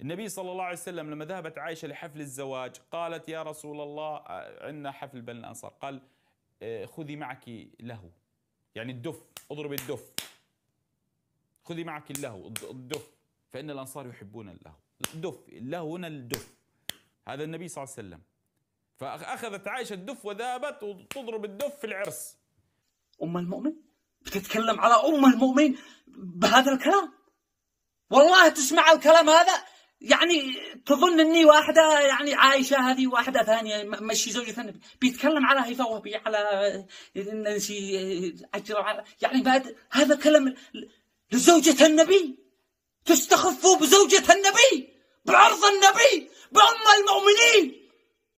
النبي صلى الله عليه وسلم لما ذهبت عائشة لحفل الزواج قالت يا رسول الله عندنا حفل بني الأنصار قال إيه، خذي معك له يعني الدف اضرب الدف خذي معك اللهو الدف فإن الأنصار يحبون اللهو الدف اللهو هنا الدف هذا النبي صلى الله عليه وسلم فأخذت عائشة الدف وذهبت وتضرب الدف في العرس أم المؤمن بتتكلم على أم المؤمن بهذا الكلام والله تسمع الكلام هذا يعني تظن اني واحده يعني عايشه هذه واحده ثانيه مشي زوجة ثانيه بيتكلم على هيفاء وهبي على نانسي يعني بعد هذا كلام لزوجة النبي تستخفوا بزوجة النبي بعرض النبي